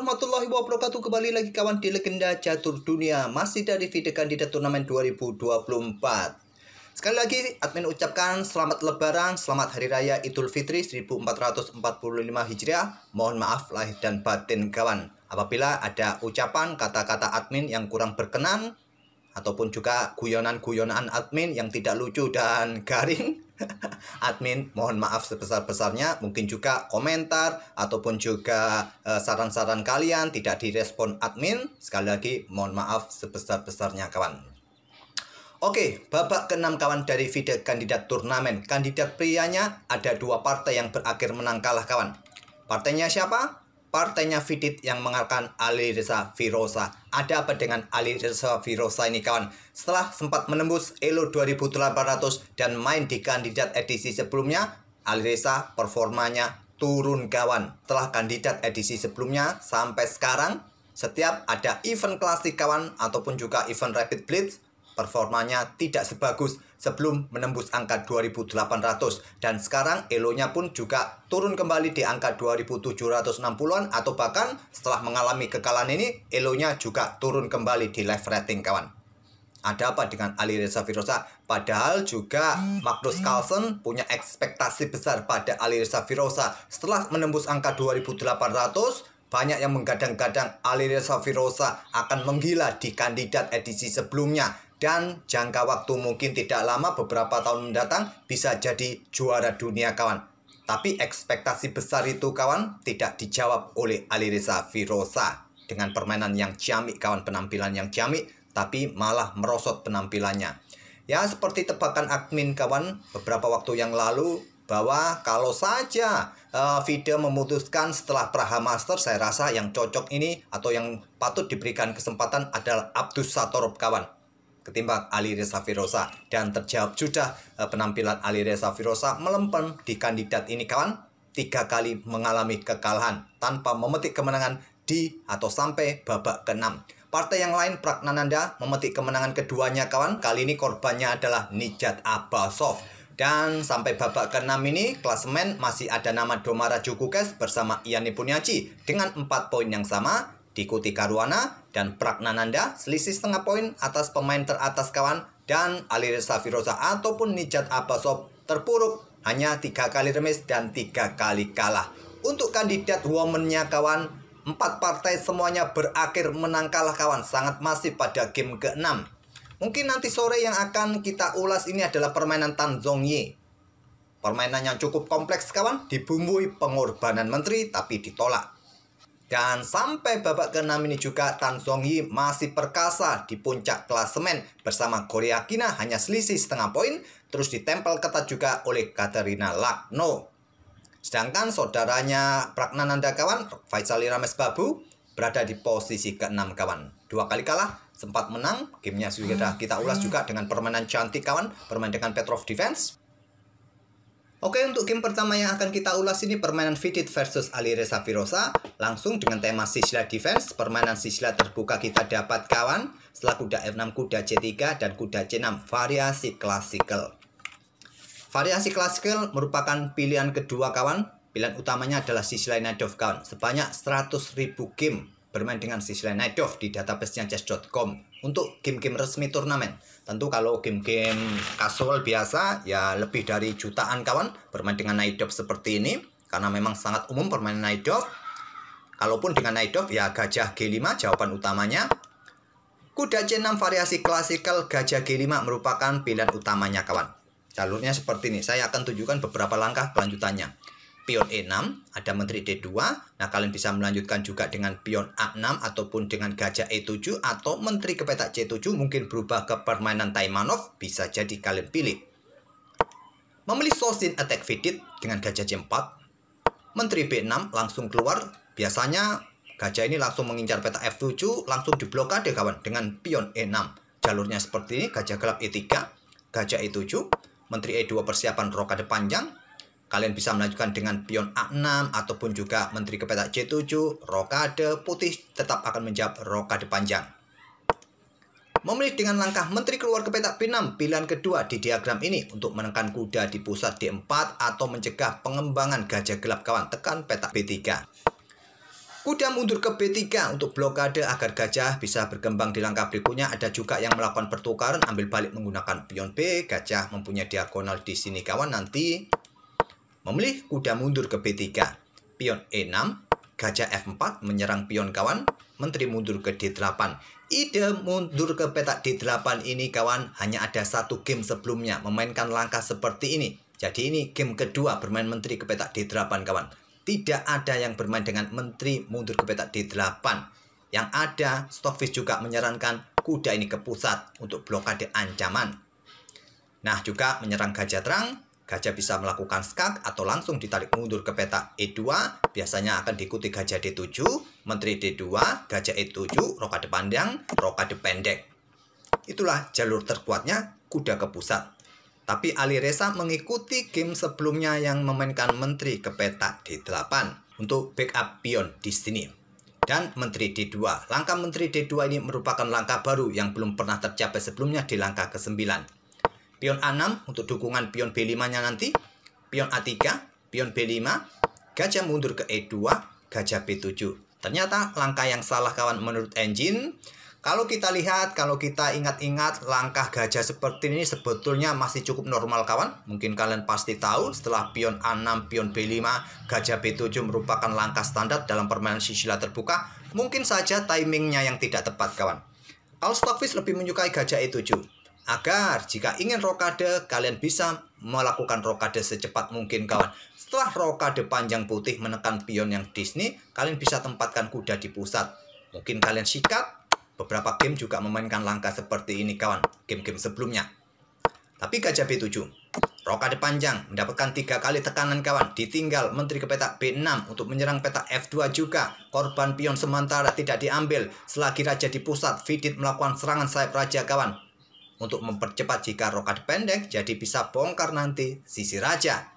warahmatullahi wabarakatuh Kembali lagi kawan di Legenda Catur Dunia Masih dari video kandidat turnamen 2024 Sekali lagi admin ucapkan selamat lebaran Selamat Hari Raya Idul Fitri 1445 Hijriah Mohon maaf lahir dan batin kawan Apabila ada ucapan kata-kata admin yang kurang berkenan Ataupun juga guyonan-guyonan admin yang tidak lucu dan garing admin mohon maaf sebesar-besarnya mungkin juga komentar ataupun juga eh, saran-saran kalian tidak direspon admin sekali lagi mohon maaf sebesar-besarnya kawan Oke, babak keenam kawan dari video kandidat turnamen. Kandidat prianya ada dua partai yang berakhir menang kalah kawan. Partainya siapa? partainya Fidit yang mengalahkan Ali Reza Virosa. Ada apa dengan Ali Reza Virosa ini kawan? Setelah sempat menembus Elo 2800 dan main di kandidat edisi sebelumnya, Ali Reza performanya turun kawan. Setelah kandidat edisi sebelumnya sampai sekarang, setiap ada event klasik kawan ataupun juga event rapid blitz, performanya tidak sebagus sebelum menembus angka 2800 dan sekarang elonya pun juga turun kembali di angka 2760-an atau bahkan setelah mengalami kekalahan ini elonya juga turun kembali di live rating kawan. Ada apa dengan Ali Reza Firoza? Padahal juga Magnus hmm. Carlsen punya ekspektasi besar pada Ali Reza Firoza. Setelah menembus angka 2800, banyak yang menggadang-gadang Alireza Firosa akan menggila di kandidat edisi sebelumnya dan jangka waktu mungkin tidak lama beberapa tahun mendatang bisa jadi juara dunia kawan. Tapi ekspektasi besar itu kawan tidak dijawab oleh Alireza Virosa dengan permainan yang ciamik kawan penampilan yang ciamik tapi malah merosot penampilannya. Ya seperti tebakan admin kawan beberapa waktu yang lalu bahwa kalau saja uh, eh, video memutuskan setelah Praha Master saya rasa yang cocok ini atau yang patut diberikan kesempatan adalah Abdus Satorop kawan ketimbang Ali Reza Firosa dan terjawab sudah uh, penampilan Ali Reza Firosa melempem di kandidat ini kawan tiga kali mengalami kekalahan tanpa memetik kemenangan di atau sampai babak keenam. Partai yang lain Pragnananda memetik kemenangan keduanya kawan. Kali ini korbannya adalah Nijat Abasov. Dan sampai babak ke-6 ini, klasemen masih ada nama Domara Jukukes bersama Iani Punyaci dengan 4 poin yang sama, diikuti Karuana dan Pragnananda selisih setengah poin atas pemain teratas kawan dan Alireza Safiroza ataupun Nijat Abbasov terpuruk hanya tiga kali remis dan tiga kali kalah. Untuk kandidat womannya kawan, empat partai semuanya berakhir menang kalah kawan sangat masif pada game ke-6. Mungkin nanti sore yang akan kita ulas ini adalah permainan Tan Ye. Permainan yang cukup kompleks kawan, dibumbui pengorbanan menteri tapi ditolak. Dan sampai babak ke-6 ini juga Tan Yi masih perkasa di puncak klasemen bersama Korea Kina hanya selisih setengah poin terus ditempel ketat juga oleh Katerina Lakno. Sedangkan saudaranya Pragnananda kawan Faisal Rames Babu berada di posisi ke-6 kawan. Dua kali kalah sempat menang. Gamenya sudah hmm. kita ulas juga dengan permainan cantik kawan, bermain dengan Petrov Defense. Oke, untuk game pertama yang akan kita ulas ini permainan Vidit versus Alireza Virosa. Langsung dengan tema Sisla defense, permainan Sisla terbuka kita dapat kawan. Setelah kuda F6, kuda C3, dan kuda C6, variasi klasikal. Variasi klasikal merupakan pilihan kedua kawan. Pilihan utamanya adalah Sisla Nadov kawan. Sebanyak 100.000 game bermain dengan Knight Night nah, di databasenya nya chess.com untuk game-game resmi turnamen. Tentu kalau game-game casual biasa ya lebih dari jutaan kawan bermain dengan Night seperti ini karena memang sangat umum permainan Night Kalaupun dengan Night ya gajah G5 jawaban utamanya. Kuda C6 variasi klasikal gajah G5 merupakan pilihan utamanya kawan. Jalurnya seperti ini, saya akan tunjukkan beberapa langkah kelanjutannya pion E6, ada menteri D2. Nah, kalian bisa melanjutkan juga dengan pion A6 ataupun dengan gajah E7 atau menteri ke petak C7 mungkin berubah ke permainan Taimanov, bisa jadi kalian pilih. Memilih Sosin attack Vidit dengan gajah C4. Menteri B6 langsung keluar, biasanya gajah ini langsung mengincar petak F7, langsung diblokade kawan dengan pion E6. Jalurnya seperti ini, gajah gelap E3, gajah E7, menteri E2 persiapan rokade panjang, Kalian bisa melanjutkan dengan pion A6 ataupun juga menteri ke petak C7, rokade putih tetap akan menjawab rokade panjang. Memilih dengan langkah menteri keluar ke petak B6, pilihan kedua di diagram ini untuk menekan kuda di pusat D4 atau mencegah pengembangan gajah gelap kawan tekan petak B3. Kuda mundur ke B3 untuk blokade agar gajah bisa berkembang di langkah berikutnya. Ada juga yang melakukan pertukaran ambil balik menggunakan pion B. Gajah mempunyai diagonal di sini kawan nanti. Memilih kuda mundur ke B3, pion E6, gajah F4 menyerang pion kawan, menteri mundur ke D8. Ide mundur ke petak D8 ini kawan hanya ada satu game sebelumnya memainkan langkah seperti ini. Jadi ini game kedua bermain menteri ke petak D8 kawan. Tidak ada yang bermain dengan menteri mundur ke petak D8. Yang ada, Stockfish juga menyarankan kuda ini ke pusat untuk blokade ancaman. Nah juga menyerang gajah terang, Gajah bisa melakukan skak atau langsung ditarik mundur ke peta E2, biasanya akan diikuti gajah D7, menteri D2, gajah E7, roka yang roka pendek. Itulah jalur terkuatnya kuda ke pusat. Tapi Ali Reza mengikuti game sebelumnya yang memainkan menteri ke peta D8 untuk backup pion di sini. Dan menteri D2. Langkah menteri D2 ini merupakan langkah baru yang belum pernah tercapai sebelumnya di langkah ke-9 pion A6 untuk dukungan pion B5-nya nanti, pion A3, pion B5, gajah mundur ke E2, gajah B7. Ternyata langkah yang salah kawan menurut engine. Kalau kita lihat, kalau kita ingat-ingat langkah gajah seperti ini sebetulnya masih cukup normal kawan. Mungkin kalian pasti tahu setelah pion A6, pion B5, gajah B7 merupakan langkah standar dalam permainan sisila terbuka. Mungkin saja timingnya yang tidak tepat kawan. Kalau Stockfish lebih menyukai gajah E7. Agar jika ingin rokade, kalian bisa melakukan rokade secepat mungkin kawan. Setelah rokade panjang putih menekan pion yang Disney, kalian bisa tempatkan kuda di pusat. Mungkin kalian sikat, beberapa game juga memainkan langkah seperti ini kawan, game-game sebelumnya. Tapi gajah B7, rokade panjang, mendapatkan tiga kali tekanan kawan, ditinggal menteri ke petak B6 untuk menyerang petak F2 juga. Korban pion sementara tidak diambil, selagi raja di pusat, Vidit melakukan serangan sayap raja kawan. Untuk mempercepat jika rokat pendek, jadi bisa bongkar nanti sisi raja.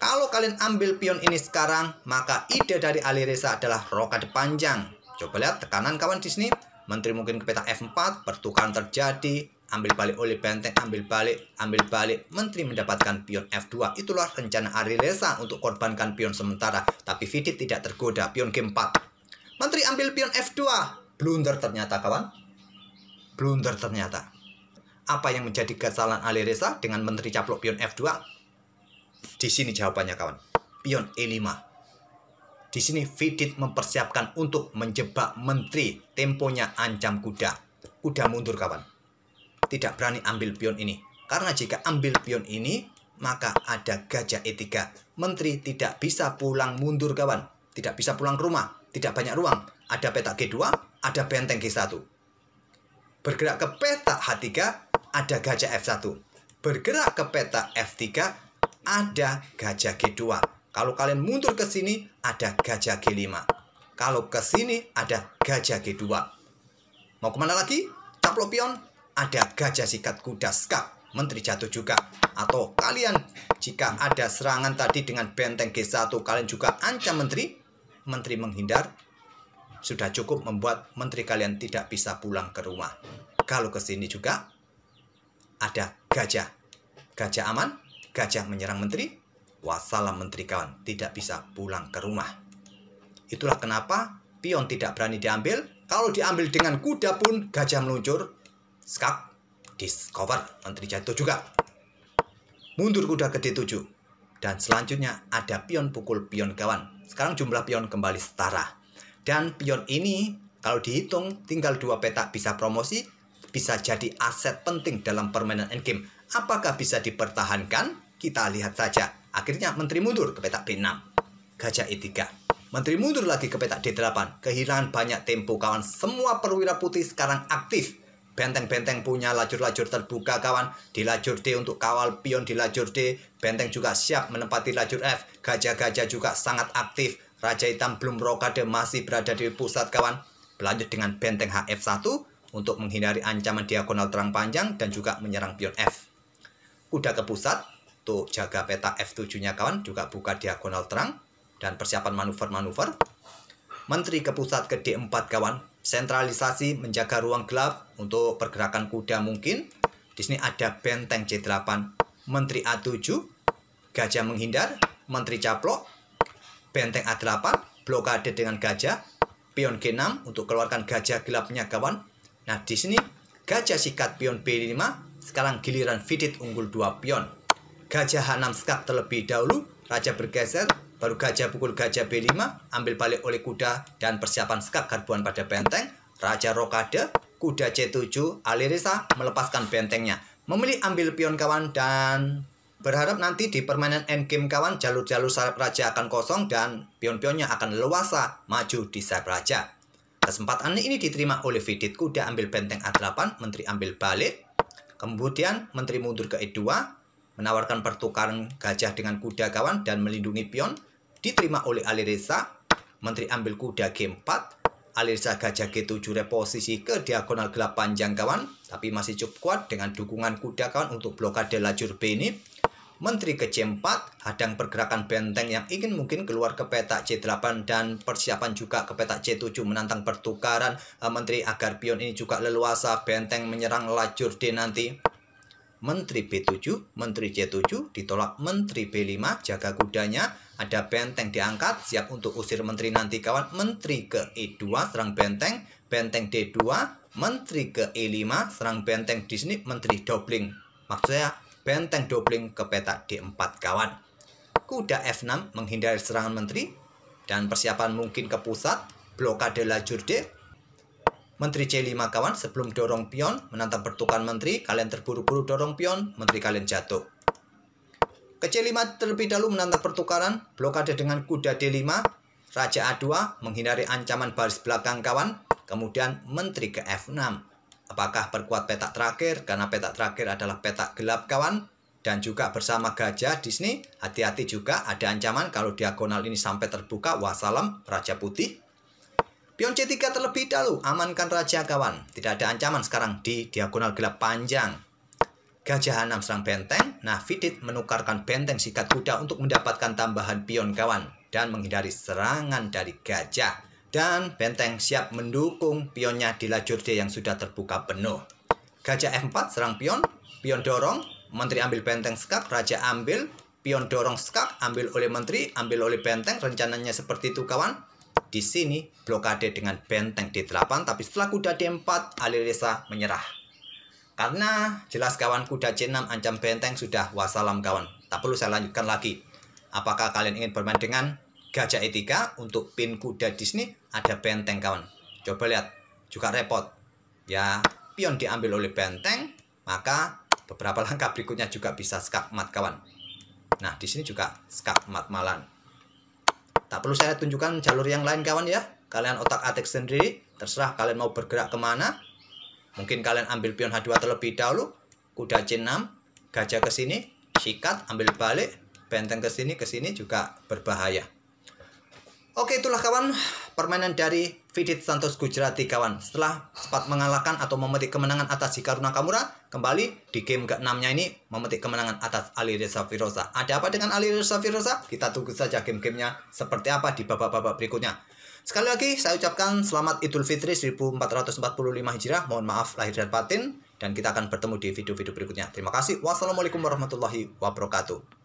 Kalau kalian ambil pion ini sekarang, maka ide dari Alireza adalah rokat panjang. Coba lihat tekanan kawan di sini. Menteri mungkin ke peta F4, pertukaran terjadi, ambil balik oleh benteng, ambil balik, ambil balik. Menteri mendapatkan pion F2. Itulah rencana Alireza untuk korbankan pion sementara. Tapi Vidit tidak tergoda, pion G4. Menteri ambil pion F2. Blunder ternyata kawan. Blunder ternyata. Apa yang menjadi kesalahan Ali Reza dengan menteri caplok pion F2? Di sini jawabannya kawan. Pion E5. Di sini Vidit mempersiapkan untuk menjebak menteri. Temponya ancam kuda. Kuda mundur kawan. Tidak berani ambil pion ini. Karena jika ambil pion ini, maka ada gajah E3. Menteri tidak bisa pulang mundur kawan. Tidak bisa pulang ke rumah. Tidak banyak ruang. Ada petak G2, ada benteng G1 Bergerak ke petak H3 ada gajah F1. Bergerak ke petak F3 ada gajah G2. Kalau kalian mundur ke sini ada gajah G5. Kalau ke sini ada gajah G2. Mau kemana lagi? Caplok pion ada gajah sikat kuda skak. Menteri jatuh juga. Atau kalian jika ada serangan tadi dengan benteng G1 kalian juga ancam menteri. Menteri menghindar sudah cukup membuat menteri kalian tidak bisa pulang ke rumah. Kalau ke sini juga ada gajah. Gajah aman, gajah menyerang menteri, wassalam menteri kawan, tidak bisa pulang ke rumah. Itulah kenapa pion tidak berani diambil. Kalau diambil dengan kuda pun gajah meluncur. Skak, discover, menteri jatuh juga. Mundur kuda ke D7. Dan selanjutnya ada pion pukul pion kawan. Sekarang jumlah pion kembali setara. Dan pion ini kalau dihitung tinggal dua petak bisa promosi, bisa jadi aset penting dalam permainan endgame. Apakah bisa dipertahankan? Kita lihat saja. Akhirnya menteri mundur ke petak B6, gajah E3. Menteri mundur lagi ke petak D8, kehilangan banyak tempo kawan. Semua perwira putih sekarang aktif. Benteng-benteng punya lajur-lajur terbuka kawan Di lajur D untuk kawal pion di lajur D Benteng juga siap menempati lajur F Gajah-gajah juga sangat aktif Raja Hitam belum rokade masih berada di pusat kawan. Berlanjut dengan benteng HF1 untuk menghindari ancaman diagonal terang panjang dan juga menyerang pion F. Kuda ke pusat, tuh jaga peta F7-nya kawan, juga buka diagonal terang dan persiapan manuver-manuver. Menteri ke pusat ke D4 kawan, sentralisasi menjaga ruang gelap untuk pergerakan kuda mungkin. Di sini ada benteng C8, Menteri A7, gajah menghindar, Menteri caplok, benteng A8, blokade dengan gajah, pion G6 untuk keluarkan gajah gelapnya kawan. Nah, di sini gajah sikat pion B5, sekarang giliran Vidit unggul 2 pion. Gajah H6 skap terlebih dahulu, raja bergeser, baru gajah pukul gajah B5, ambil balik oleh kuda dan persiapan skap karbuan pada benteng, raja rokade, kuda C7, Alirisa melepaskan bentengnya. Memilih ambil pion kawan dan Berharap nanti di permainan endgame kawan jalur-jalur sayap raja akan kosong dan pion-pionnya akan leluasa maju di sayap raja. Kesempatan ini diterima oleh Vidit Kuda ambil benteng A8, Menteri ambil balik. Kemudian Menteri mundur ke E2, menawarkan pertukaran gajah dengan kuda kawan dan melindungi pion. Diterima oleh alirisa Menteri ambil kuda G4, alirisa gajah G7 reposisi ke diagonal gelap panjang kawan, tapi masih cukup kuat dengan dukungan kuda kawan untuk blokade lajur B ini. Menteri ke-4, c hadang pergerakan benteng yang ingin mungkin keluar ke petak C8 dan persiapan juga ke petak C7 menantang pertukaran eh, Menteri agar pion ini juga leluasa benteng menyerang lajur D nanti. Menteri B7, Menteri C7 ditolak Menteri B5 jaga kudanya, ada benteng diangkat siap untuk usir menteri nanti kawan Menteri ke E2 serang benteng, benteng D2, Menteri ke E5 serang benteng di sini Menteri doubling. maksudnya benteng Dobling ke petak D4 kawan. Kuda F6 menghindari serangan menteri dan persiapan mungkin ke pusat, blokade lajur D. Menteri C5 kawan sebelum dorong pion, menantang pertukaran menteri, kalian terburu-buru dorong pion, menteri kalian jatuh. Ke C5 terlebih dahulu menantang pertukaran, blokade dengan kuda D5, Raja A2 menghindari ancaman baris belakang kawan, kemudian menteri ke F6 Apakah perkuat petak terakhir karena petak terakhir adalah petak gelap kawan? Dan juga bersama gajah di sini hati-hati juga ada ancaman kalau diagonal ini sampai terbuka wassalam raja putih. Pion C3 terlebih dahulu amankan raja kawan. Tidak ada ancaman sekarang di diagonal gelap panjang. Gajah h6 serang benteng. Nah, Fidit menukarkan benteng sikat kuda untuk mendapatkan tambahan pion kawan dan menghindari serangan dari gajah. Dan benteng siap mendukung pionnya di lajur D yang sudah terbuka penuh. Gajah F4 serang pion, pion dorong, menteri ambil benteng skak, raja ambil, pion dorong skak, ambil oleh menteri, ambil oleh benteng, rencananya seperti itu kawan. Di sini blokade dengan benteng D8, tapi setelah kuda D4, Alirisa menyerah. Karena jelas kawan kuda C6 ancam benteng sudah wasalam kawan. Tak perlu saya lanjutkan lagi. Apakah kalian ingin bermain dengan gajah etika untuk pin kuda Disney ada benteng kawan coba lihat juga repot ya pion diambil oleh benteng maka beberapa langkah berikutnya juga bisa skakmat kawan nah di sini juga skakmat malan tak perlu saya tunjukkan jalur yang lain kawan ya kalian otak atik sendiri terserah kalian mau bergerak kemana mungkin kalian ambil pion H2 terlebih dahulu kuda C6 gajah ke sini sikat ambil balik benteng ke sini ke sini juga berbahaya Oke itulah kawan permainan dari Vidit Santos Gujarati kawan Setelah sempat mengalahkan atau memetik kemenangan atas Hikaru kamura Kembali di game ke-6-nya ini memetik kemenangan atas Ali Reza Firoza Ada apa dengan Ali Reza Firoza? Kita tunggu saja game-gamenya seperti apa di babak-babak berikutnya Sekali lagi saya ucapkan selamat Idul Fitri 1445 Hijrah Mohon maaf lahir dan batin Dan kita akan bertemu di video-video berikutnya Terima kasih Wassalamualaikum warahmatullahi wabarakatuh